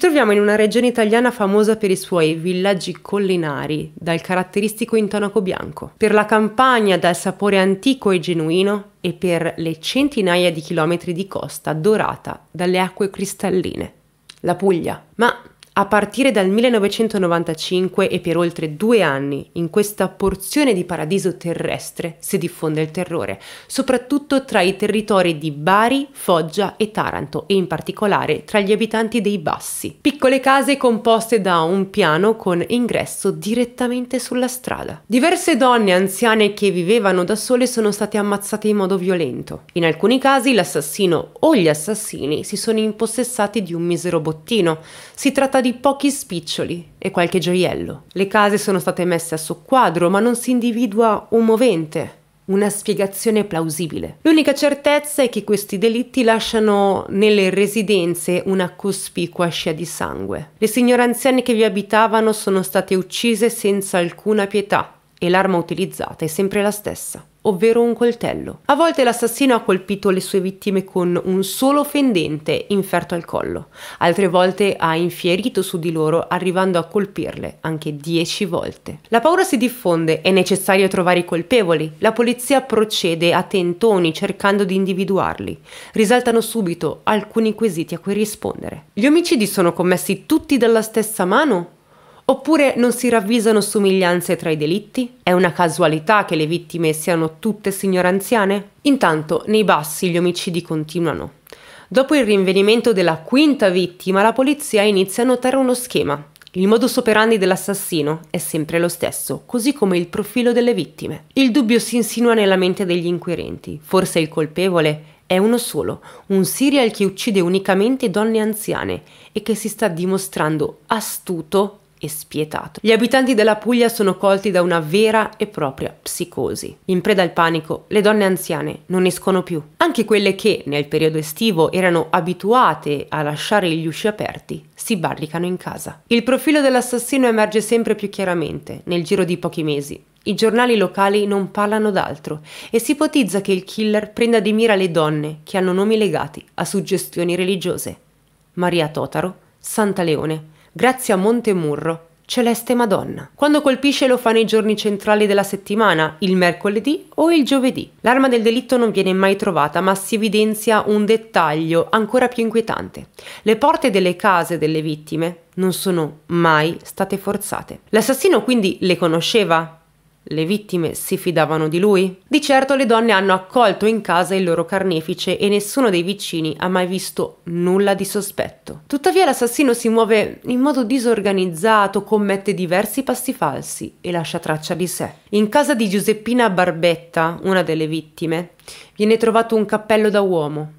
troviamo in una regione italiana famosa per i suoi villaggi collinari, dal caratteristico intonaco bianco, per la campagna dal sapore antico e genuino e per le centinaia di chilometri di costa dorata dalle acque cristalline. La Puglia. Ma a partire dal 1995 e per oltre due anni, in questa porzione di paradiso terrestre si diffonde il terrore, soprattutto tra i territori di Bari, Foggia e Taranto e in particolare tra gli abitanti dei Bassi. Piccole case composte da un piano con ingresso direttamente sulla strada. Diverse donne anziane che vivevano da sole sono state ammazzate in modo violento. In alcuni casi l'assassino o gli assassini si sono impossessati di un misero bottino. Si tratta di di pochi spiccioli e qualche gioiello. Le case sono state messe a soqquadro, ma non si individua un movente, una spiegazione plausibile. L'unica certezza è che questi delitti lasciano nelle residenze una cospicua scia di sangue. Le signore anziane che vi abitavano sono state uccise senza alcuna pietà e l'arma utilizzata è sempre la stessa ovvero un coltello. A volte l'assassino ha colpito le sue vittime con un solo fendente inferto al collo, altre volte ha infierito su di loro arrivando a colpirle anche dieci volte. La paura si diffonde, è necessario trovare i colpevoli, la polizia procede a tentoni cercando di individuarli, risaltano subito alcuni quesiti a cui rispondere. Gli omicidi sono commessi tutti dalla stessa mano Oppure non si ravvisano somiglianze tra i delitti? È una casualità che le vittime siano tutte signore anziane? Intanto, nei bassi gli omicidi continuano. Dopo il rinvenimento della quinta vittima, la polizia inizia a notare uno schema. Il modus operandi dell'assassino è sempre lo stesso, così come il profilo delle vittime. Il dubbio si insinua nella mente degli inquirenti. Forse il colpevole è uno solo, un serial che uccide unicamente donne anziane e che si sta dimostrando astuto e spietato. Gli abitanti della Puglia sono colti da una vera e propria psicosi. In preda al panico, le donne anziane non escono più. Anche quelle che, nel periodo estivo, erano abituate a lasciare gli usci aperti, si barricano in casa. Il profilo dell'assassino emerge sempre più chiaramente nel giro di pochi mesi, i giornali locali non parlano d'altro e si ipotizza che il killer prenda di mira le donne che hanno nomi legati a suggestioni religiose. Maria Totaro, Santa Leone, grazie Grazia Montemurro, Celeste Madonna. Quando colpisce lo fa nei giorni centrali della settimana, il mercoledì o il giovedì. L'arma del delitto non viene mai trovata, ma si evidenzia un dettaglio ancora più inquietante. Le porte delle case delle vittime non sono mai state forzate. L'assassino quindi le conosceva? Le vittime si fidavano di lui? Di certo le donne hanno accolto in casa il loro carnefice e nessuno dei vicini ha mai visto nulla di sospetto. Tuttavia l'assassino si muove in modo disorganizzato, commette diversi passi falsi e lascia traccia di sé. In casa di Giuseppina Barbetta, una delle vittime, viene trovato un cappello da uomo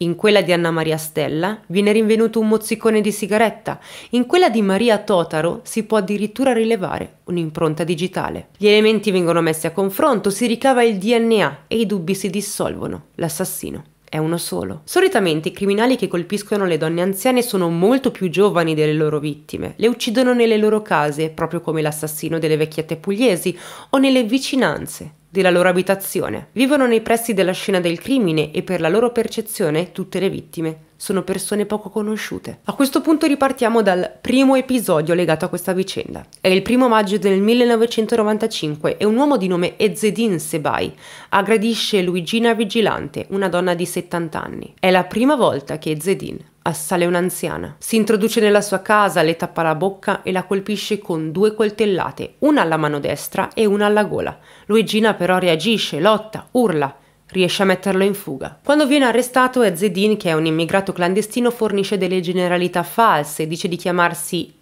in quella di Anna Maria Stella viene rinvenuto un mozzicone di sigaretta, in quella di Maria Totaro si può addirittura rilevare un'impronta digitale. Gli elementi vengono messi a confronto, si ricava il DNA e i dubbi si dissolvono. L'assassino è uno solo. Solitamente i criminali che colpiscono le donne anziane sono molto più giovani delle loro vittime, le uccidono nelle loro case, proprio come l'assassino delle vecchiette pugliesi, o nelle vicinanze della loro abitazione. Vivono nei pressi della scena del crimine e per la loro percezione tutte le vittime sono persone poco conosciute. A questo punto ripartiamo dal primo episodio legato a questa vicenda. È il primo maggio del 1995 e un uomo di nome Ezzedin Sebai aggredisce Luigina Vigilante, una donna di 70 anni. È la prima volta che Ezzedin assale un'anziana. Si introduce nella sua casa, le tappa la bocca e la colpisce con due coltellate, una alla mano destra e una alla gola. Luigina però reagisce, lotta, urla riesce a metterlo in fuga. Quando viene arrestato, Ezzedin, che è un immigrato clandestino, fornisce delle generalità false, dice di chiamarsi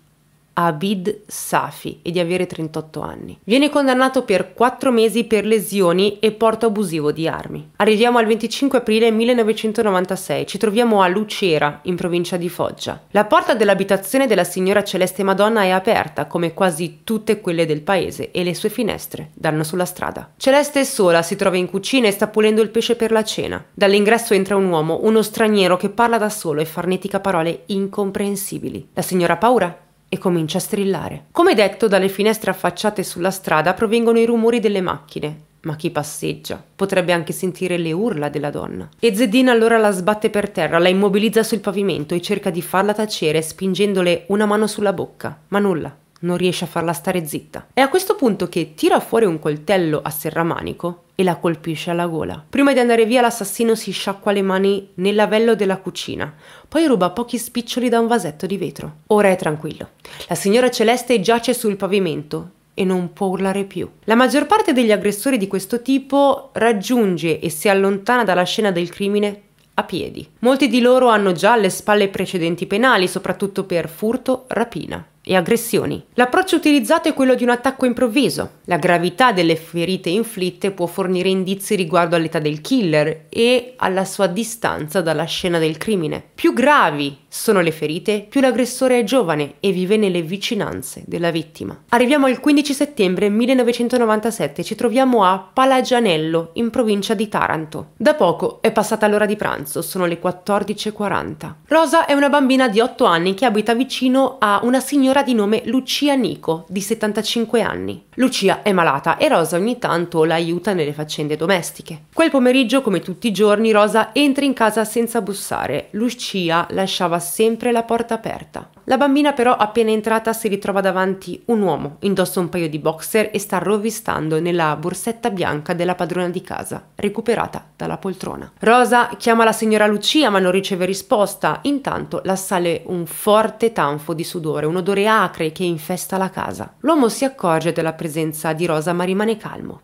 Abid Safi e di avere 38 anni. Viene condannato per 4 mesi per lesioni e porto abusivo di armi. Arriviamo al 25 aprile 1996, ci troviamo a Lucera, in provincia di Foggia. La porta dell'abitazione della signora Celeste Madonna è aperta, come quasi tutte quelle del paese, e le sue finestre danno sulla strada. Celeste è sola, si trova in cucina e sta pulendo il pesce per la cena. Dall'ingresso entra un uomo, uno straniero che parla da solo e farnetica parole incomprensibili. La signora ha paura? e comincia a strillare. Come detto, dalle finestre affacciate sulla strada provengono i rumori delle macchine, ma chi passeggia potrebbe anche sentire le urla della donna. E Zedina allora la sbatte per terra, la immobilizza sul pavimento e cerca di farla tacere spingendole una mano sulla bocca, ma nulla, non riesce a farla stare zitta. È a questo punto che tira fuori un coltello a serramanico e la colpisce alla gola. Prima di andare via l'assassino si sciacqua le mani nel lavello della cucina, poi ruba pochi spiccioli da un vasetto di vetro. Ora è tranquillo. La signora Celeste giace sul pavimento e non può urlare più. La maggior parte degli aggressori di questo tipo raggiunge e si allontana dalla scena del crimine a piedi. Molti di loro hanno già alle spalle precedenti penali, soprattutto per furto, rapina e aggressioni. L'approccio utilizzato è quello di un attacco improvviso. La gravità delle ferite inflitte può fornire indizi riguardo all'età del killer e alla sua distanza dalla scena del crimine. Più gravi sono le ferite, più l'aggressore è giovane e vive nelle vicinanze della vittima. Arriviamo al 15 settembre 1997, ci troviamo a Palagianello, in provincia di Taranto. Da poco è passata l'ora di pranzo, sono le 14.40. Rosa è una bambina di 8 anni che abita vicino a una signora signora di nome Lucia Nico, di 75 anni. Lucia è malata e Rosa ogni tanto la aiuta nelle faccende domestiche. Quel pomeriggio, come tutti i giorni, Rosa entra in casa senza bussare. Lucia lasciava sempre la porta aperta. La bambina però appena entrata si ritrova davanti un uomo, indossa un paio di boxer e sta rovistando nella borsetta bianca della padrona di casa, recuperata dalla poltrona. Rosa chiama la signora Lucia ma non riceve risposta, intanto la sale un forte tanfo di sudore, un odore acre che infesta la casa. L'uomo si accorge della presenza di Rosa ma rimane calmo.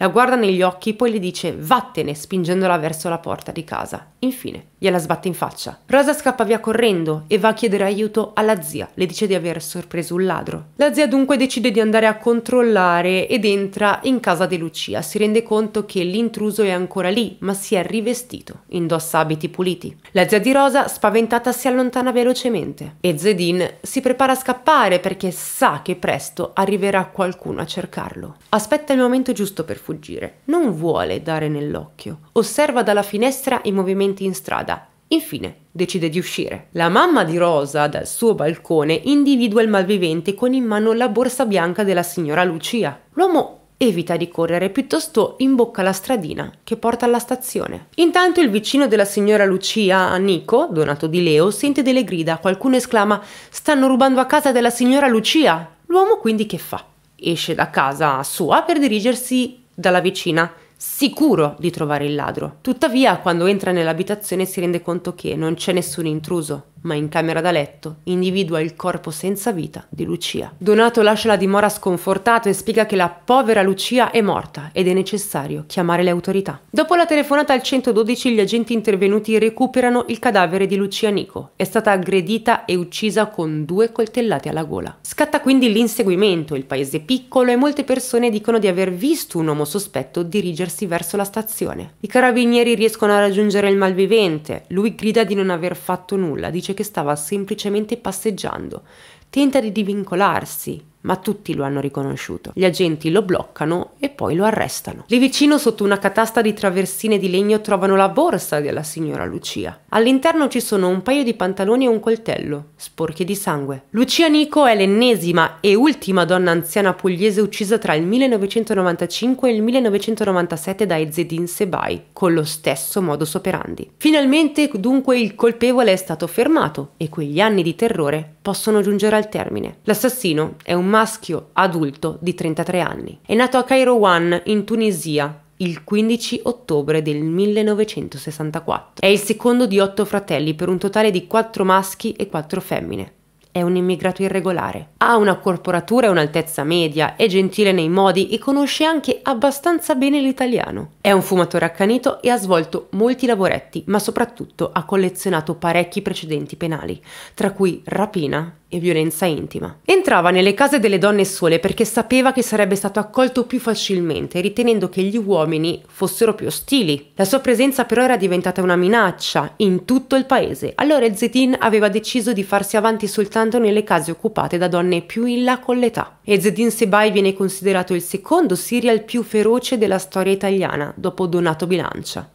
La guarda negli occhi, poi le dice vattene, spingendola verso la porta di casa. Infine, gliela sbatte in faccia. Rosa scappa via correndo e va a chiedere aiuto alla zia. Le dice di aver sorpreso un ladro. La zia dunque decide di andare a controllare ed entra in casa di Lucia. Si rende conto che l'intruso è ancora lì, ma si è rivestito. Indossa abiti puliti. La zia di Rosa, spaventata, si allontana velocemente. E Zedin si prepara a scappare perché sa che presto arriverà qualcuno a cercarlo. Aspetta il momento giusto per fuggire fuggire, non vuole dare nell'occhio. Osserva dalla finestra i movimenti in strada. Infine, decide di uscire. La mamma di Rosa, dal suo balcone, individua il malvivente con in mano la borsa bianca della signora Lucia. L'uomo evita di correre, piuttosto imbocca la stradina che porta alla stazione. Intanto il vicino della signora Lucia, Nico, donato di Leo, sente delle grida. Qualcuno esclama: Stanno rubando a casa della signora Lucia! L'uomo quindi che fa? Esce da casa sua per dirigersi dalla vicina, sicuro di trovare il ladro. Tuttavia, quando entra nell'abitazione si rende conto che non c'è nessun intruso ma in camera da letto individua il corpo senza vita di Lucia. Donato lascia la dimora sconfortato e spiega che la povera Lucia è morta ed è necessario chiamare le autorità. Dopo la telefonata al 112 gli agenti intervenuti recuperano il cadavere di Lucia Nico. È stata aggredita e uccisa con due coltellate alla gola. Scatta quindi l'inseguimento, il paese è piccolo e molte persone dicono di aver visto un uomo sospetto dirigersi verso la stazione. I carabinieri riescono a raggiungere il malvivente, lui grida di non aver fatto nulla, dice dice che stava semplicemente passeggiando. Tenta di divincolarsi, ma tutti lo hanno riconosciuto. Gli agenti lo bloccano e poi lo arrestano. Lì vicino, sotto una catasta di traversine di legno, trovano la borsa della signora Lucia. All'interno ci sono un paio di pantaloni e un coltello, sporchi di sangue. Lucia Nico è l'ennesima e ultima donna anziana pugliese uccisa tra il 1995 e il 1997 da Ezzedin Sebai, con lo stesso modus operandi. Finalmente, dunque, il colpevole è stato fermato e quegli anni di terrore possono giungere al termine. L'assassino è un maschio adulto di 33 anni. È nato a Cairo One, in Tunisia, il 15 ottobre del 1964. È il secondo di otto fratelli per un totale di quattro maschi e quattro femmine. È un immigrato irregolare. Ha una corporatura e un'altezza media, è gentile nei modi e conosce anche abbastanza bene l'italiano. È un fumatore accanito e ha svolto molti lavoretti, ma soprattutto ha collezionato parecchi precedenti penali, tra cui rapina e violenza intima. Entrava nelle case delle donne sole perché sapeva che sarebbe stato accolto più facilmente, ritenendo che gli uomini fossero più ostili. La sua presenza però era diventata una minaccia in tutto il paese, allora Zedin aveva deciso di farsi avanti soltanto soltanto nelle case occupate da donne più in là con l'età. E Zedin Sebai viene considerato il secondo serial più feroce della storia italiana, dopo Donato Bilancia.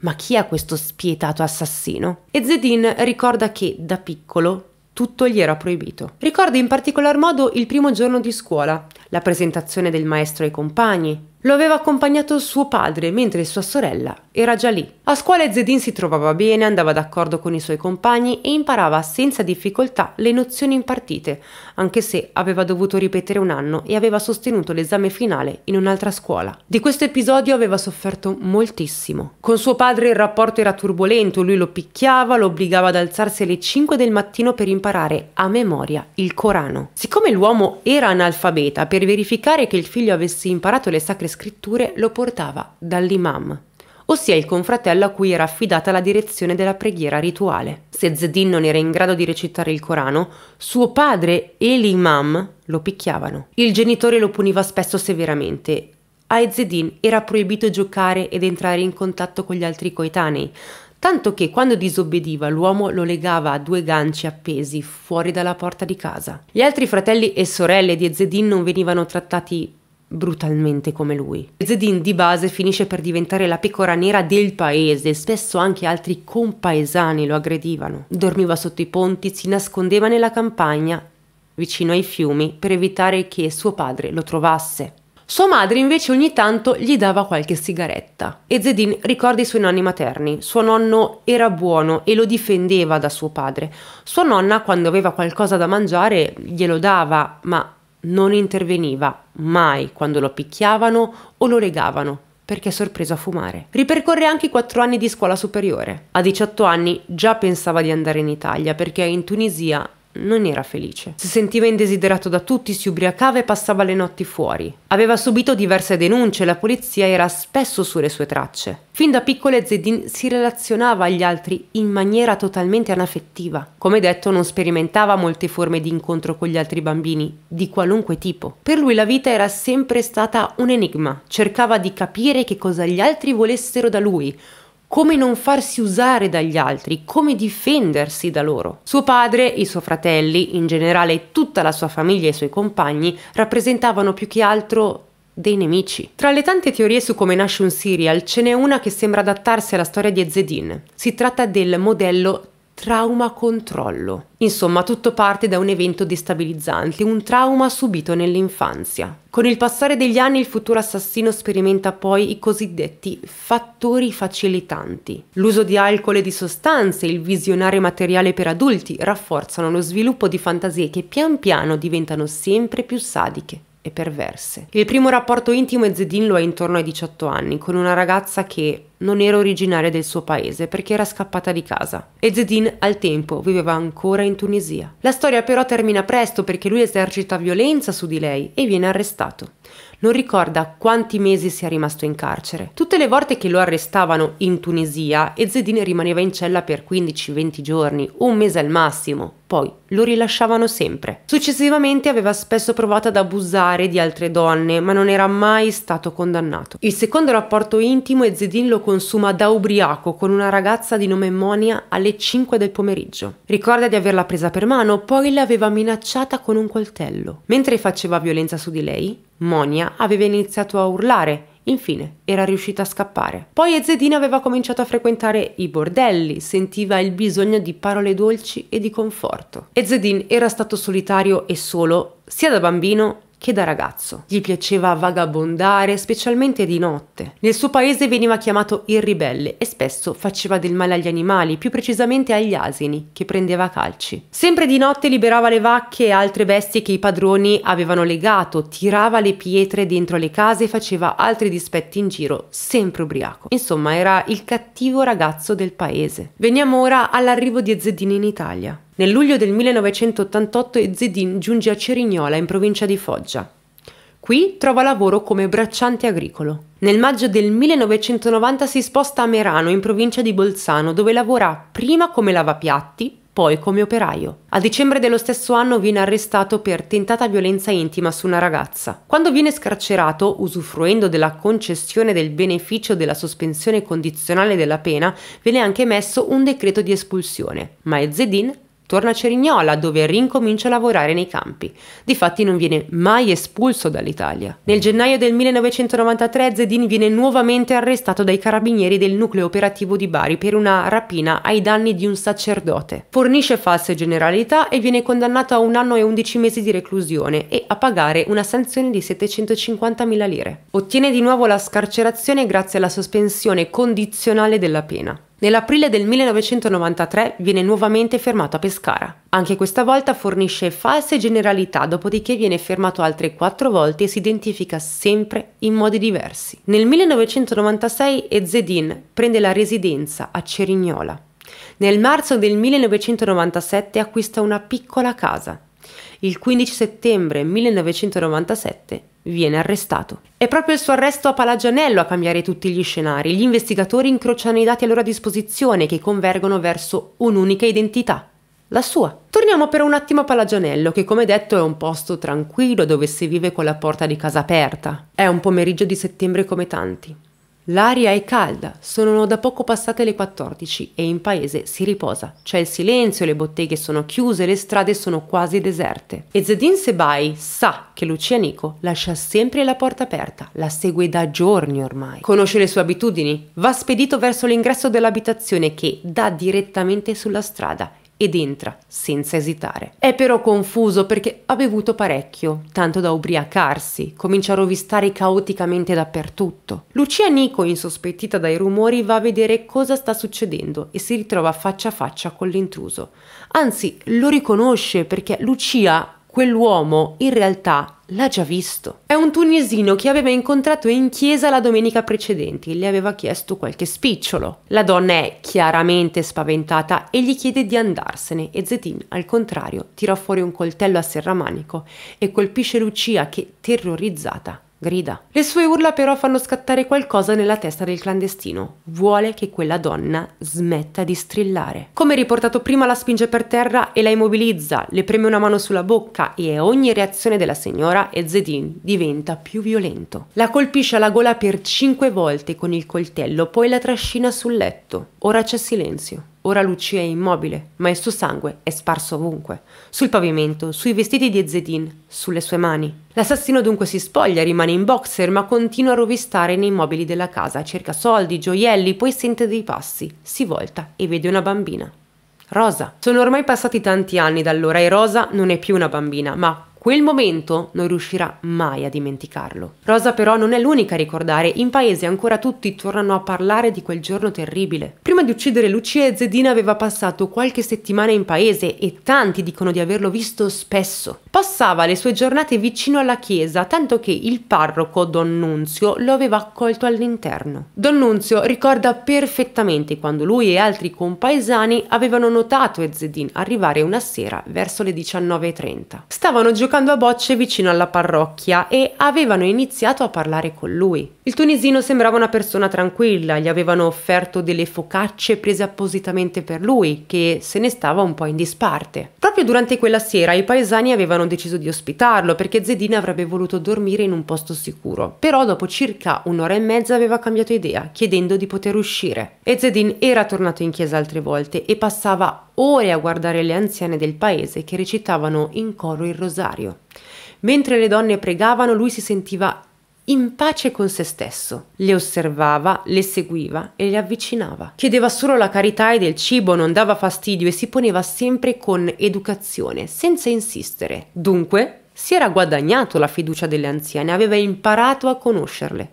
Ma chi è questo spietato assassino? E Zedin ricorda che, da piccolo, tutto gli era proibito. Ricorda in particolar modo il primo giorno di scuola, la presentazione del maestro ai compagni, lo aveva accompagnato suo padre, mentre sua sorella era già lì. A scuola Zedin si trovava bene, andava d'accordo con i suoi compagni e imparava senza difficoltà le nozioni impartite, anche se aveva dovuto ripetere un anno e aveva sostenuto l'esame finale in un'altra scuola. Di questo episodio aveva sofferto moltissimo. Con suo padre il rapporto era turbolento, lui lo picchiava, lo obbligava ad alzarsi alle 5 del mattino per imparare a memoria il Corano. Siccome l'uomo era analfabeta, per verificare che il figlio avesse imparato le sacre scritture, scritture lo portava dall'imam, ossia il confratello a cui era affidata la direzione della preghiera rituale. Se Zedin non era in grado di recitare il Corano, suo padre e l'imam lo picchiavano. Il genitore lo puniva spesso severamente. A Zedin era proibito giocare ed entrare in contatto con gli altri coetanei, tanto che quando disobbediva l'uomo lo legava a due ganci appesi fuori dalla porta di casa. Gli altri fratelli e sorelle di Ezedin non venivano trattati brutalmente come lui. Zedin di base finisce per diventare la pecora nera del paese, spesso anche altri compaesani lo aggredivano. Dormiva sotto i ponti, si nascondeva nella campagna, vicino ai fiumi, per evitare che suo padre lo trovasse. Sua madre invece ogni tanto gli dava qualche sigaretta. E Zedin ricorda i suoi nonni materni. Suo nonno era buono e lo difendeva da suo padre. Sua nonna, quando aveva qualcosa da mangiare, glielo dava, ma non interveniva mai quando lo picchiavano o lo legavano perché è sorpreso a fumare. Ripercorre anche i quattro anni di scuola superiore. A 18 anni già pensava di andare in Italia perché in Tunisia non era felice. Si sentiva indesiderato da tutti, si ubriacava e passava le notti fuori. Aveva subito diverse denunce e la polizia era spesso sulle sue tracce. Fin da piccole Zedin si relazionava agli altri in maniera totalmente anaffettiva. Come detto, non sperimentava molte forme di incontro con gli altri bambini, di qualunque tipo. Per lui la vita era sempre stata un enigma. Cercava di capire che cosa gli altri volessero da lui, come non farsi usare dagli altri, come difendersi da loro. Suo padre, i suoi fratelli, in generale tutta la sua famiglia e i suoi compagni rappresentavano più che altro dei nemici. Tra le tante teorie su come nasce un serial ce n'è una che sembra adattarsi alla storia di Ezedin. Si tratta del modello trauma controllo. Insomma, tutto parte da un evento destabilizzante, un trauma subito nell'infanzia. Con il passare degli anni il futuro assassino sperimenta poi i cosiddetti fattori facilitanti. L'uso di alcol e di sostanze, il visionare materiale per adulti rafforzano lo sviluppo di fantasie che pian piano diventano sempre più sadiche e perverse. Il primo rapporto intimo e Zedin lo ha intorno ai 18 anni, con una ragazza che non era originaria del suo paese perché era scappata di casa. E Zedin al tempo viveva ancora in Tunisia. La storia però termina presto perché lui esercita violenza su di lei e viene arrestato. Non ricorda quanti mesi sia rimasto in carcere. Tutte le volte che lo arrestavano in Tunisia, Ezzedin rimaneva in cella per 15-20 giorni, un mese al massimo, poi lo rilasciavano sempre. Successivamente aveva spesso provato ad abusare di altre donne, ma non era mai stato condannato. Il secondo rapporto intimo Zedin lo consuma da ubriaco con una ragazza di nome Monia alle 5 del pomeriggio. Ricorda di averla presa per mano, poi l'aveva minacciata con un coltello. Mentre faceva violenza su di lei, Monia aveva iniziato a urlare Infine, era riuscita a scappare. Poi Ezedina aveva cominciato a frequentare i bordelli, sentiva il bisogno di parole dolci e di conforto. Ezedin era stato solitario e solo sia da bambino che da ragazzo. Gli piaceva vagabondare, specialmente di notte. Nel suo paese veniva chiamato il ribelle e spesso faceva del male agli animali, più precisamente agli asini, che prendeva calci. Sempre di notte liberava le vacche e altre bestie che i padroni avevano legato, tirava le pietre dentro le case e faceva altri dispetti in giro, sempre ubriaco. Insomma, era il cattivo ragazzo del paese. Veniamo ora all'arrivo di Ezzedine in Italia. Nel luglio del 1988 Ezzedin giunge a Cerignola, in provincia di Foggia. Qui trova lavoro come bracciante agricolo. Nel maggio del 1990 si sposta a Merano, in provincia di Bolzano, dove lavora prima come lavapiatti, poi come operaio. A dicembre dello stesso anno viene arrestato per tentata violenza intima su una ragazza. Quando viene scarcerato, usufruendo della concessione del beneficio della sospensione condizionale della pena, viene anche emesso un decreto di espulsione, ma Ezzedin torna a Cerignola dove rincomincia a lavorare nei campi. Difatti non viene mai espulso dall'Italia. Nel gennaio del 1993 Zedin viene nuovamente arrestato dai carabinieri del nucleo operativo di Bari per una rapina ai danni di un sacerdote. Fornisce false generalità e viene condannato a un anno e undici mesi di reclusione e a pagare una sanzione di 750.000 lire. Ottiene di nuovo la scarcerazione grazie alla sospensione condizionale della pena. Nell'aprile del 1993 viene nuovamente fermato a Pescara. Anche questa volta fornisce false generalità, dopodiché viene fermato altre quattro volte e si identifica sempre in modi diversi. Nel 1996 Ezzedin prende la residenza a Cerignola. Nel marzo del 1997 acquista una piccola casa. Il 15 settembre 1997 viene arrestato. È proprio il suo arresto a Palagianello a cambiare tutti gli scenari. Gli investigatori incrociano i dati a loro disposizione che convergono verso un'unica identità, la sua. Torniamo per un attimo a Palagianello, che come detto è un posto tranquillo dove si vive con la porta di casa aperta. È un pomeriggio di settembre come tanti. L'aria è calda, sono da poco passate le 14 e in paese si riposa. C'è il silenzio, le botteghe sono chiuse, le strade sono quasi deserte. E Zedin Sebai sa che Lucia Nico lascia sempre la porta aperta, la segue da giorni ormai. Conosce le sue abitudini? Va spedito verso l'ingresso dell'abitazione che dà direttamente sulla strada ed entra senza esitare. È però confuso perché ha bevuto parecchio, tanto da ubriacarsi, comincia a rovistare caoticamente dappertutto. Lucia Nico, insospettita dai rumori, va a vedere cosa sta succedendo e si ritrova faccia a faccia con l'intruso. Anzi, lo riconosce perché Lucia, quell'uomo, in realtà l'ha già visto. È un tunisino che aveva incontrato in chiesa la domenica precedente e le aveva chiesto qualche spicciolo. La donna è chiaramente spaventata e gli chiede di andarsene e Zetin, al contrario, tira fuori un coltello a serramanico e colpisce Lucia che, terrorizzata, grida. Le sue urla però fanno scattare qualcosa nella testa del clandestino. Vuole che quella donna smetta di strillare. Come riportato prima la spinge per terra e la immobilizza, le preme una mano sulla bocca e a ogni reazione della signora e Zedin diventa più violento. La colpisce alla gola per cinque volte con il coltello, poi la trascina sul letto. Ora c'è silenzio. Ora Lucia è immobile, ma il suo sangue è sparso ovunque, sul pavimento, sui vestiti di Ezzedin, sulle sue mani. L'assassino dunque si spoglia, rimane in boxer, ma continua a rovistare nei mobili della casa, cerca soldi, gioielli, poi sente dei passi, si volta e vede una bambina. Rosa. Sono ormai passati tanti anni da allora e Rosa non è più una bambina, ma Quel momento non riuscirà mai a dimenticarlo. Rosa però non è l'unica a ricordare, in paese ancora tutti tornano a parlare di quel giorno terribile. Prima di uccidere Lucia, Zedina aveva passato qualche settimana in paese e tanti dicono di averlo visto spesso. Passava le sue giornate vicino alla chiesa, tanto che il parroco Don Nunzio lo aveva accolto all'interno. Don Nunzio ricorda perfettamente quando lui e altri compaesani avevano notato Ezzedin arrivare una sera verso le 19.30. Stavano giocando giocando a bocce vicino alla parrocchia e avevano iniziato a parlare con lui. Il tunisino sembrava una persona tranquilla, gli avevano offerto delle focacce prese appositamente per lui, che se ne stava un po' in disparte. Proprio durante quella sera i paesani avevano deciso di ospitarlo perché Zedina avrebbe voluto dormire in un posto sicuro, però dopo circa un'ora e mezza aveva cambiato idea, chiedendo di poter uscire. E Zedin era tornato in chiesa altre volte e passava ore a guardare le anziane del paese che recitavano in coro il rosario. Mentre le donne pregavano, lui si sentiva in pace con se stesso. Le osservava, le seguiva e le avvicinava. Chiedeva solo la carità e del cibo, non dava fastidio e si poneva sempre con educazione, senza insistere. Dunque, si era guadagnato la fiducia delle anziane, aveva imparato a conoscerle,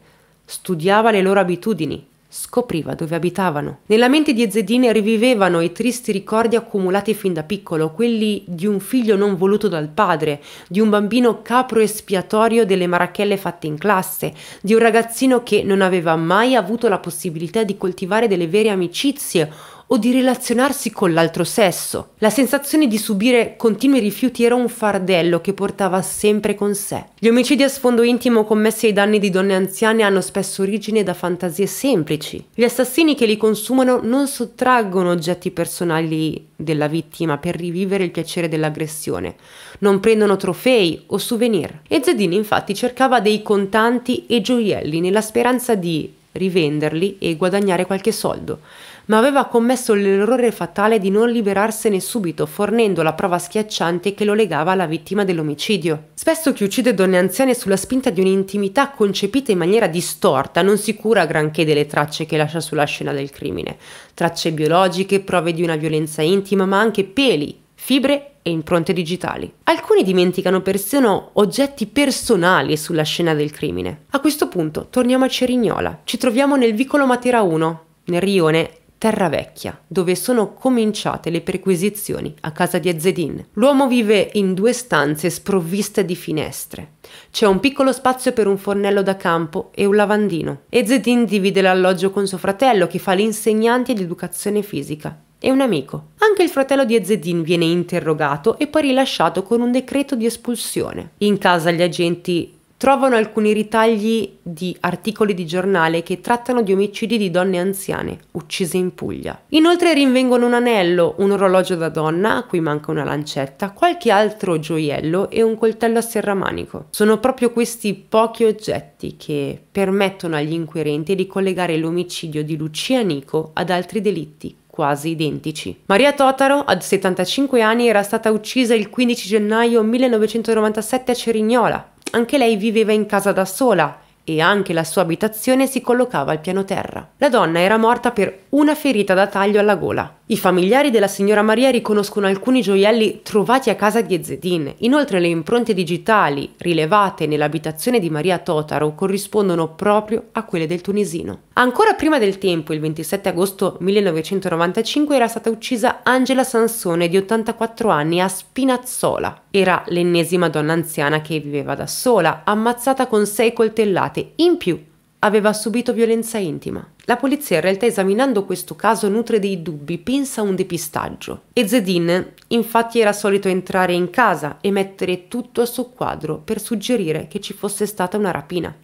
studiava le loro abitudini, scopriva dove abitavano. Nella mente di Ezzedine rivivevano i tristi ricordi accumulati fin da piccolo, quelli di un figlio non voluto dal padre, di un bambino capro espiatorio delle marachelle fatte in classe, di un ragazzino che non aveva mai avuto la possibilità di coltivare delle vere amicizie o di relazionarsi con l'altro sesso. La sensazione di subire continui rifiuti era un fardello che portava sempre con sé. Gli omicidi a sfondo intimo commessi ai danni di donne anziane hanno spesso origine da fantasie semplici. Gli assassini che li consumano non sottraggono oggetti personali della vittima per rivivere il piacere dell'aggressione, non prendono trofei o souvenir. E Zedini infatti cercava dei contanti e gioielli nella speranza di rivenderli e guadagnare qualche soldo ma aveva commesso l'errore fatale di non liberarsene subito, fornendo la prova schiacciante che lo legava alla vittima dell'omicidio. Spesso chi uccide donne anziane sulla spinta di un'intimità concepita in maniera distorta non si cura granché delle tracce che lascia sulla scena del crimine. Tracce biologiche, prove di una violenza intima, ma anche peli, fibre e impronte digitali. Alcuni dimenticano persino oggetti personali sulla scena del crimine. A questo punto torniamo a Cerignola. Ci troviamo nel vicolo Matera 1, nel rione Terra Vecchia, dove sono cominciate le perquisizioni a casa di Ezzedin. L'uomo vive in due stanze sprovviste di finestre. C'è un piccolo spazio per un fornello da campo e un lavandino. Ezzedin divide l'alloggio con suo fratello che fa l'insegnante di educazione fisica e un amico. Anche il fratello di Ezzedin viene interrogato e poi rilasciato con un decreto di espulsione. In casa gli agenti trovano alcuni ritagli di articoli di giornale che trattano di omicidi di donne anziane uccise in Puglia. Inoltre rinvengono un anello, un orologio da donna, a cui manca una lancetta, qualche altro gioiello e un coltello a serramanico. Sono proprio questi pochi oggetti che permettono agli inquirenti di collegare l'omicidio di Lucia Nico ad altri delitti quasi identici. Maria Totaro, ad 75 anni, era stata uccisa il 15 gennaio 1997 a Cerignola, anche lei viveva in casa da sola e anche la sua abitazione si collocava al piano terra. La donna era morta per una ferita da taglio alla gola. I familiari della signora Maria riconoscono alcuni gioielli trovati a casa di Ezzedin. Inoltre le impronte digitali rilevate nell'abitazione di Maria Totaro corrispondono proprio a quelle del tunisino. Ancora prima del tempo, il 27 agosto 1995, era stata uccisa Angela Sansone di 84 anni a Spinazzola. Era l'ennesima donna anziana che viveva da sola, ammazzata con sei coltellate. In più, aveva subito violenza intima. La polizia in realtà esaminando questo caso nutre dei dubbi, pensa a un depistaggio. E Zedin infatti era solito entrare in casa e mettere tutto a suo quadro per suggerire che ci fosse stata una rapina.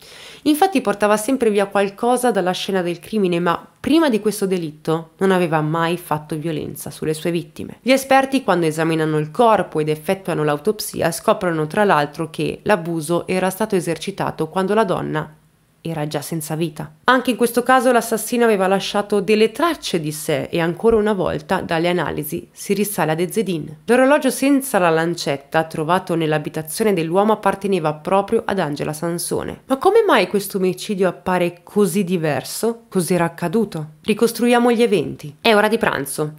Infatti portava sempre via qualcosa dalla scena del crimine, ma prima di questo delitto non aveva mai fatto violenza sulle sue vittime. Gli esperti quando esaminano il corpo ed effettuano l'autopsia scoprono tra l'altro che l'abuso era stato esercitato quando la donna era già senza vita. Anche in questo caso l'assassino aveva lasciato delle tracce di sé e ancora una volta dalle analisi si risale ad Ezzedin. L'orologio senza la lancetta trovato nell'abitazione dell'uomo apparteneva proprio ad Angela Sansone. Ma come mai questo omicidio appare così diverso? Cos'era accaduto? Ricostruiamo gli eventi. È ora di pranzo.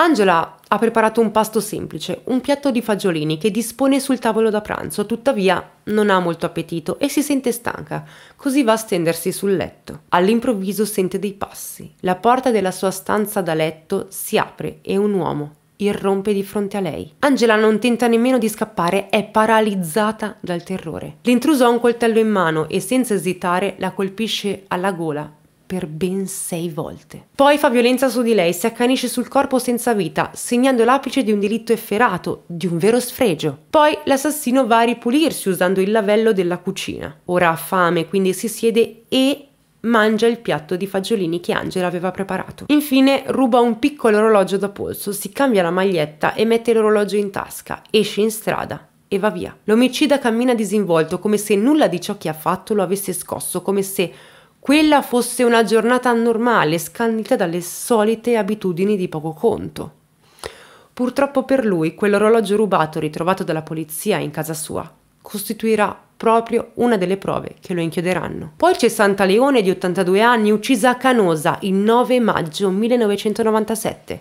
Angela ha preparato un pasto semplice, un piatto di fagiolini che dispone sul tavolo da pranzo, tuttavia non ha molto appetito e si sente stanca, così va a stendersi sul letto. All'improvviso sente dei passi. La porta della sua stanza da letto si apre e un uomo irrompe di fronte a lei. Angela non tenta nemmeno di scappare, è paralizzata dal terrore. L'intruso ha un coltello in mano e senza esitare la colpisce alla gola per ben sei volte. Poi fa violenza su di lei, si accanisce sul corpo senza vita, segnando l'apice di un delitto efferato, di un vero sfregio. Poi l'assassino va a ripulirsi usando il lavello della cucina. Ora ha fame, quindi si siede e mangia il piatto di fagiolini che Angela aveva preparato. Infine ruba un piccolo orologio da polso, si cambia la maglietta e mette l'orologio in tasca, esce in strada e va via. L'omicida cammina disinvolto come se nulla di ciò che ha fatto lo avesse scosso, come se quella fosse una giornata normale, scandita dalle solite abitudini di poco conto. Purtroppo per lui, quell'orologio rubato ritrovato dalla polizia in casa sua costituirà proprio una delle prove che lo inchioderanno. Poi c'è Santa Leone di 82 anni, uccisa a Canosa il 9 maggio 1997.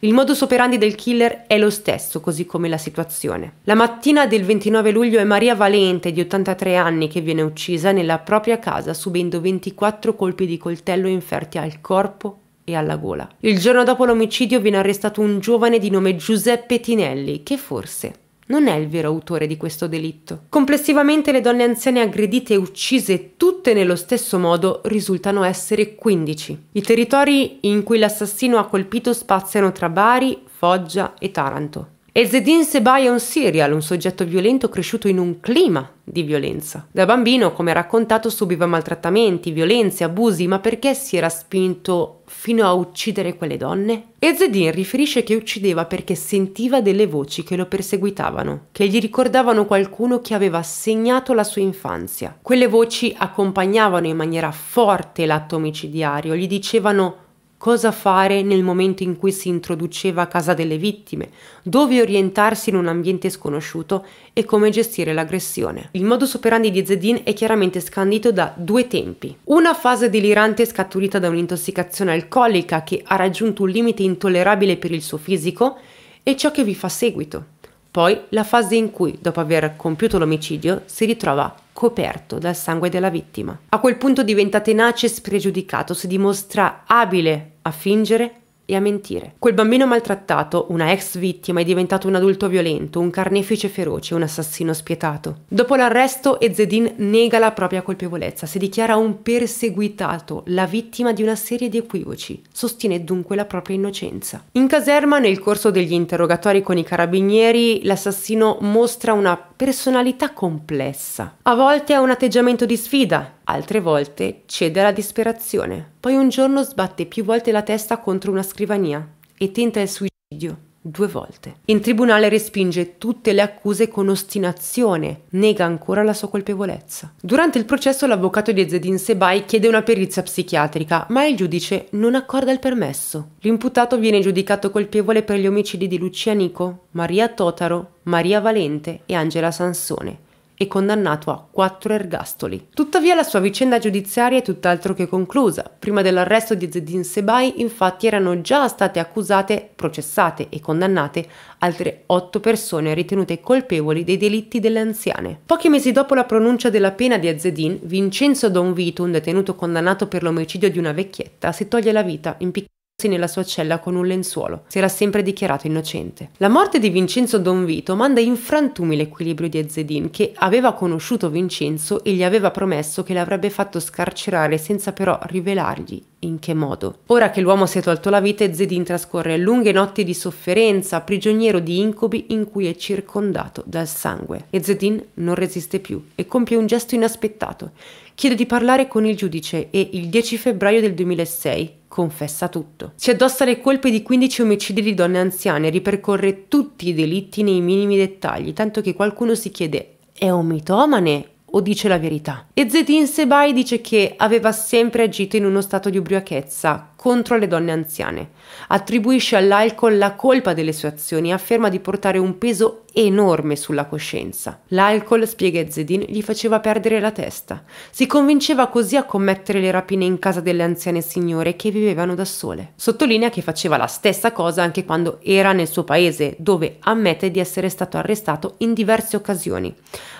Il modus operandi del killer è lo stesso, così come la situazione. La mattina del 29 luglio è Maria Valente, di 83 anni, che viene uccisa nella propria casa subendo 24 colpi di coltello inferti al corpo e alla gola. Il giorno dopo l'omicidio viene arrestato un giovane di nome Giuseppe Tinelli, che forse non è il vero autore di questo delitto. Complessivamente le donne anziane aggredite e uccise tutte nello stesso modo risultano essere 15. I territori in cui l'assassino ha colpito spaziano tra Bari, Foggia e Taranto e Zedin Sebai è un serial, un soggetto violento cresciuto in un clima di violenza. Da bambino, come raccontato, subiva maltrattamenti, violenze, abusi, ma perché si era spinto fino a uccidere quelle donne? E Zedin riferisce che uccideva perché sentiva delle voci che lo perseguitavano, che gli ricordavano qualcuno che aveva segnato la sua infanzia. Quelle voci accompagnavano in maniera forte l'atto omicidiario, gli dicevano Cosa fare nel momento in cui si introduceva a casa delle vittime, dove orientarsi in un ambiente sconosciuto e come gestire l'aggressione. Il modus operandi di Zedin è chiaramente scandito da due tempi. Una fase delirante scaturita da un'intossicazione alcolica che ha raggiunto un limite intollerabile per il suo fisico e ciò che vi fa seguito. Poi la fase in cui, dopo aver compiuto l'omicidio, si ritrova coperto dal sangue della vittima. A quel punto diventa tenace e spregiudicato, si dimostra abile a fingere e a mentire. Quel bambino maltrattato, una ex vittima, è diventato un adulto violento, un carnefice feroce, un assassino spietato. Dopo l'arresto, Ezzedin nega la propria colpevolezza, si dichiara un perseguitato, la vittima di una serie di equivoci, sostiene dunque la propria innocenza. In caserma, nel corso degli interrogatori con i carabinieri, l'assassino mostra una personalità complessa. A volte ha un atteggiamento di sfida, altre volte cede alla disperazione. Poi un giorno sbatte più volte la testa contro una scrivania e tenta il suicidio due volte. In tribunale respinge tutte le accuse con ostinazione, nega ancora la sua colpevolezza. Durante il processo l'avvocato di Zedin Sebai chiede una perizia psichiatrica, ma il giudice non accorda il permesso. L'imputato viene giudicato colpevole per gli omicidi di Lucia Nico, Maria Totaro, Maria Valente e Angela Sansone e condannato a quattro ergastoli. Tuttavia la sua vicenda giudiziaria è tutt'altro che conclusa. Prima dell'arresto di Zedin Sebai infatti erano già state accusate, processate e condannate altre otto persone ritenute colpevoli dei delitti delle anziane. Pochi mesi dopo la pronuncia della pena di Azzedin, Vincenzo Don Vito, un detenuto condannato per l'omicidio di una vecchietta, si toglie la vita impiccato nella sua cella con un lenzuolo. Si era sempre dichiarato innocente. La morte di Vincenzo Don Vito manda in frantumi l'equilibrio di Ezzedin, che aveva conosciuto Vincenzo e gli aveva promesso che l'avrebbe fatto scarcerare senza però rivelargli in che modo. Ora che l'uomo si è tolto la vita, Ezzedin trascorre lunghe notti di sofferenza, prigioniero di incubi in cui è circondato dal sangue. Ezzedin non resiste più e compie un gesto inaspettato. Chiede di parlare con il giudice e il 10 febbraio del 2006 confessa tutto. Si addossa le colpe di 15 omicidi di donne anziane, ripercorre tutti i delitti nei minimi dettagli, tanto che qualcuno si chiede è un mitomane o dice la verità? E Zetin Sebai dice che aveva sempre agito in uno stato di ubriachezza, contro le donne anziane. Attribuisce all'alcol la colpa delle sue azioni e afferma di portare un peso enorme sulla coscienza. L'alcol, spiega Zedin, gli faceva perdere la testa. Si convinceva così a commettere le rapine in casa delle anziane signore che vivevano da sole. Sottolinea che faceva la stessa cosa anche quando era nel suo paese, dove ammette di essere stato arrestato in diverse occasioni.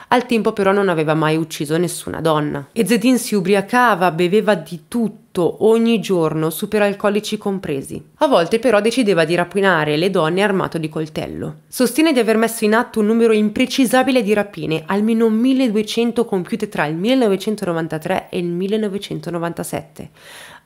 Al tempo però non aveva mai ucciso nessuna donna. E Zedin si ubriacava, beveva di tutto ogni giorno, superalcolici compresi. A volte però decideva di rapinare le donne armato di coltello. Sostiene di aver messo in atto un numero imprecisabile di rapine, almeno 1200 compiute tra il 1993 e il 1997.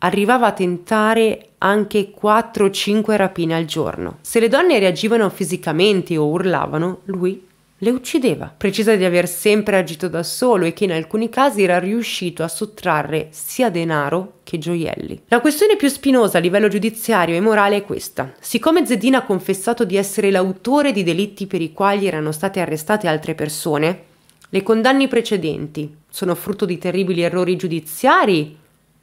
Arrivava a tentare anche 4-5 rapine al giorno. Se le donne reagivano fisicamente o urlavano, lui le uccideva. Precisa di aver sempre agito da solo e che in alcuni casi era riuscito a sottrarre sia denaro che gioielli. La questione più spinosa a livello giudiziario e morale è questa. Siccome Zedina ha confessato di essere l'autore di delitti per i quali erano state arrestate altre persone, le condanne precedenti sono frutto di terribili errori giudiziari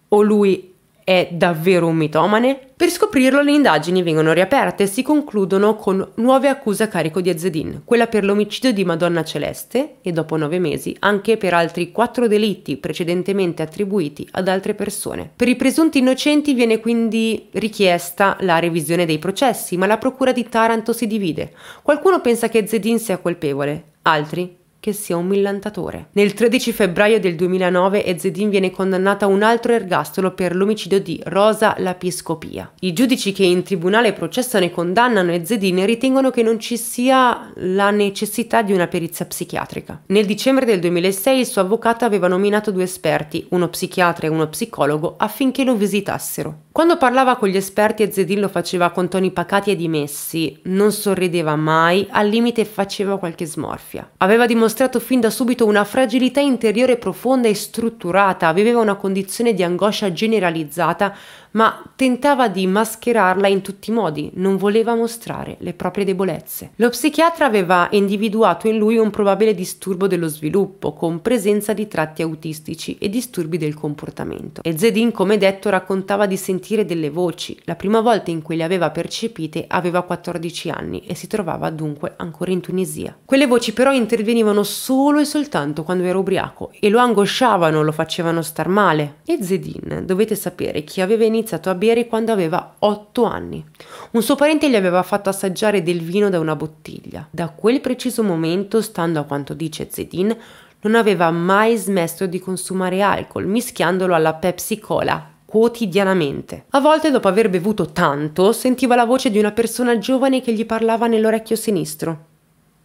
o lui è davvero un mitomane? Per scoprirlo le indagini vengono riaperte e si concludono con nuove accuse a carico di Ezzedin, quella per l'omicidio di Madonna Celeste e dopo nove mesi anche per altri quattro delitti precedentemente attribuiti ad altre persone. Per i presunti innocenti viene quindi richiesta la revisione dei processi, ma la procura di Taranto si divide. Qualcuno pensa che Ezzedin sia colpevole, altri che sia un millantatore. Nel 13 febbraio del 2009 Ezzedin viene condannata a un altro ergastolo per l'omicidio di Rosa Lapiscopia. I giudici che in tribunale processano e condannano Ezzedin ritengono che non ci sia la necessità di una perizia psichiatrica. Nel dicembre del 2006 il suo avvocato aveva nominato due esperti, uno psichiatra e uno psicologo, affinché lo visitassero. Quando parlava con gli esperti Ezzedin lo faceva con toni pacati e dimessi, non sorrideva mai, al limite faceva qualche smorfia. Aveva dimostrato dimostrato fin da subito una fragilità interiore profonda e strutturata, viveva una condizione di angoscia generalizzata, ma tentava di mascherarla in tutti i modi, non voleva mostrare le proprie debolezze. Lo psichiatra aveva individuato in lui un probabile disturbo dello sviluppo, con presenza di tratti autistici e disturbi del comportamento. E Zedin, come detto, raccontava di sentire delle voci. La prima volta in cui le aveva percepite aveva 14 anni e si trovava dunque ancora in Tunisia. Quelle voci però intervenivano solo e soltanto quando era ubriaco e lo angosciavano, lo facevano star male. E Zedin, dovete sapere che aveva iniziato a bere quando aveva 8 anni. Un suo parente gli aveva fatto assaggiare del vino da una bottiglia. Da quel preciso momento, stando a quanto dice Zedin, non aveva mai smesso di consumare alcol, mischiandolo alla Pepsi Cola quotidianamente. A volte, dopo aver bevuto tanto, sentiva la voce di una persona giovane che gli parlava nell'orecchio sinistro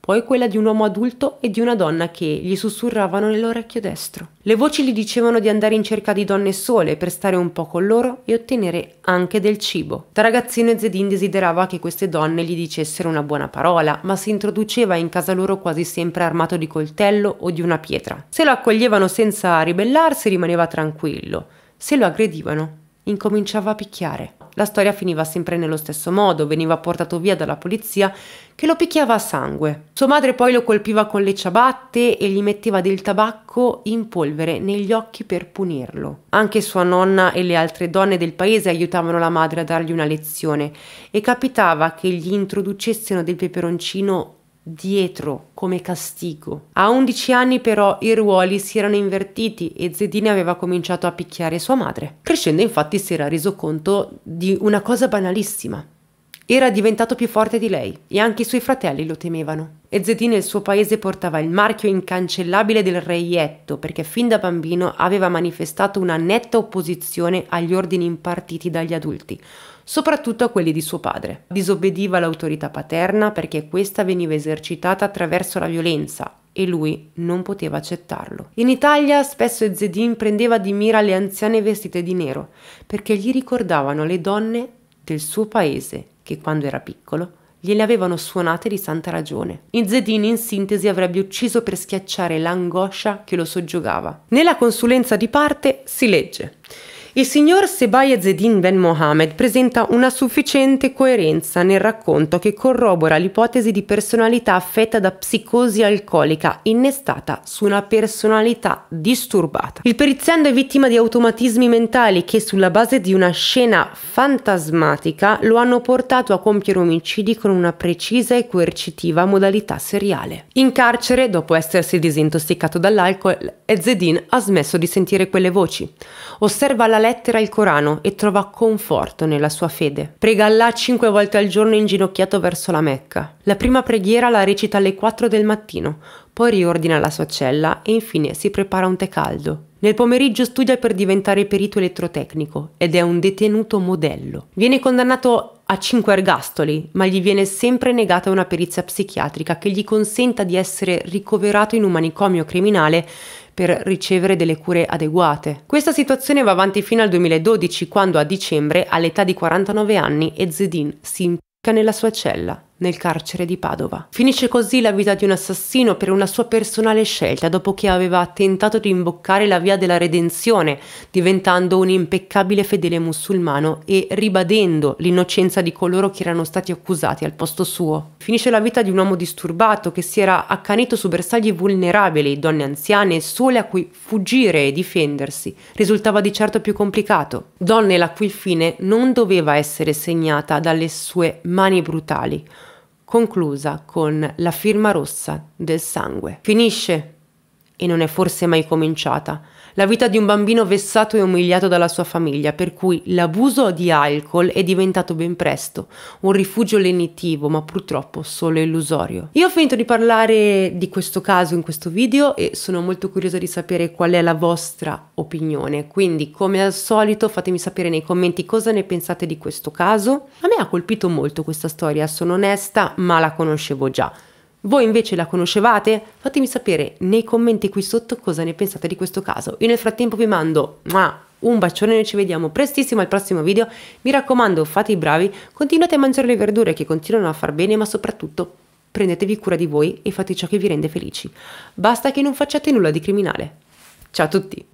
poi quella di un uomo adulto e di una donna che gli sussurravano nell'orecchio destro. Le voci gli dicevano di andare in cerca di donne sole per stare un po' con loro e ottenere anche del cibo. Da ragazzino Zedin desiderava che queste donne gli dicessero una buona parola, ma si introduceva in casa loro quasi sempre armato di coltello o di una pietra. Se lo accoglievano senza ribellarsi rimaneva tranquillo, se lo aggredivano incominciava a picchiare la storia finiva sempre nello stesso modo, veniva portato via dalla polizia che lo picchiava a sangue. Sua madre poi lo colpiva con le ciabatte e gli metteva del tabacco in polvere negli occhi per punirlo. Anche sua nonna e le altre donne del paese aiutavano la madre a dargli una lezione e capitava che gli introducessero del peperoncino dietro come castigo. A 11 anni però i ruoli si erano invertiti e Zedine aveva cominciato a picchiare sua madre. Crescendo infatti si era reso conto di una cosa banalissima. Era diventato più forte di lei e anche i suoi fratelli lo temevano. E Zedine nel suo paese portava il marchio incancellabile del reietto perché fin da bambino aveva manifestato una netta opposizione agli ordini impartiti dagli adulti, soprattutto a quelli di suo padre. Disobbediva l'autorità paterna perché questa veniva esercitata attraverso la violenza e lui non poteva accettarlo. In Italia spesso Zedin prendeva di mira le anziane vestite di nero perché gli ricordavano le donne del suo paese che quando era piccolo gliele avevano suonate di santa ragione. Izzedini in sintesi avrebbe ucciso per schiacciare l'angoscia che lo soggiogava. Nella consulenza di parte si legge il signor Sebaya Zedin Ben Mohamed presenta una sufficiente coerenza nel racconto che corrobora l'ipotesi di personalità affetta da psicosi alcolica innestata su una personalità disturbata. Il periziando è vittima di automatismi mentali che sulla base di una scena fantasmatica lo hanno portato a compiere omicidi con una precisa e coercitiva modalità seriale. In carcere, dopo essersi disintossicato dall'alcol, Zedin ha smesso di sentire quelle voci. Osserva la lettera il Corano e trova conforto nella sua fede. Prega Allah cinque volte al giorno inginocchiato verso la Mecca. La prima preghiera la recita alle 4 del mattino, poi riordina la sua cella e infine si prepara un tè caldo. Nel pomeriggio studia per diventare perito elettrotecnico ed è un detenuto modello. Viene condannato a 5 ergastoli, ma gli viene sempre negata una perizia psichiatrica che gli consenta di essere ricoverato in un manicomio criminale per ricevere delle cure adeguate. Questa situazione va avanti fino al 2012 quando a dicembre, all'età di 49 anni, Ezzedin si impicca nella sua cella nel carcere di Padova. Finisce così la vita di un assassino per una sua personale scelta dopo che aveva tentato di imboccare la via della redenzione, diventando un impeccabile fedele musulmano e ribadendo l'innocenza di coloro che erano stati accusati al posto suo. Finisce la vita di un uomo disturbato che si era accanito su bersagli vulnerabili, donne anziane, sole a cui fuggire e difendersi risultava di certo più complicato. Donne la cui fine non doveva essere segnata dalle sue mani brutali, conclusa con la firma rossa del sangue. Finisce e non è forse mai cominciata, la vita di un bambino vessato e umiliato dalla sua famiglia, per cui l'abuso di alcol è diventato ben presto un rifugio lenitivo, ma purtroppo solo illusorio. Io ho finito di parlare di questo caso in questo video e sono molto curiosa di sapere qual è la vostra opinione, quindi come al solito fatemi sapere nei commenti cosa ne pensate di questo caso. A me ha colpito molto questa storia, sono onesta, ma la conoscevo già. Voi invece la conoscevate? Fatemi sapere nei commenti qui sotto cosa ne pensate di questo caso. Io nel frattempo vi mando un bacione, noi ci vediamo prestissimo al prossimo video. Mi raccomando, fate i bravi, continuate a mangiare le verdure che continuano a far bene, ma soprattutto prendetevi cura di voi e fate ciò che vi rende felici. Basta che non facciate nulla di criminale. Ciao a tutti!